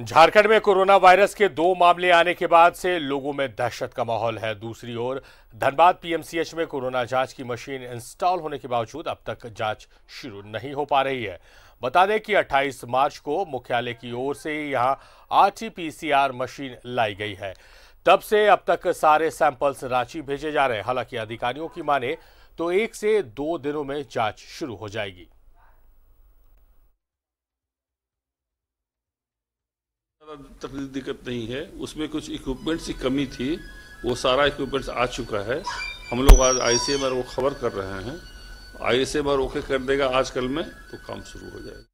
झारखंड में corona virus के दो मामले आने के बाद से लोगों में दहशत का माहौल है दूसरी ओर धनबाद पीएमसीएच में कोरोना जांच की मशीन इंस्टॉल होने के बावजूद अब तक जांच शुरू नहीं हो पा रही है बता दें कि 28 मार्च को मुख्यालय की ओर से यहां आरटीपीसीआर मशीन लाई गई है तब से अब तक सारे सैंपल्स रांची भेजे जा रहे हैं हालांकि अधिकारियों की माने तो एक से दो दिनों में जाँच शुरू हो जाएगी तकलीफ दिक्कत नहीं है उसमें कुछ इक्विपमेंट्स की कमी थी वो सारा इक्विपमेंट्स आ चुका है हम लोग आज आई सी एम आर वो खबर कर रहे हैं I S M R okay कर देगा आजकल में तो काम शुरू हो जाएगा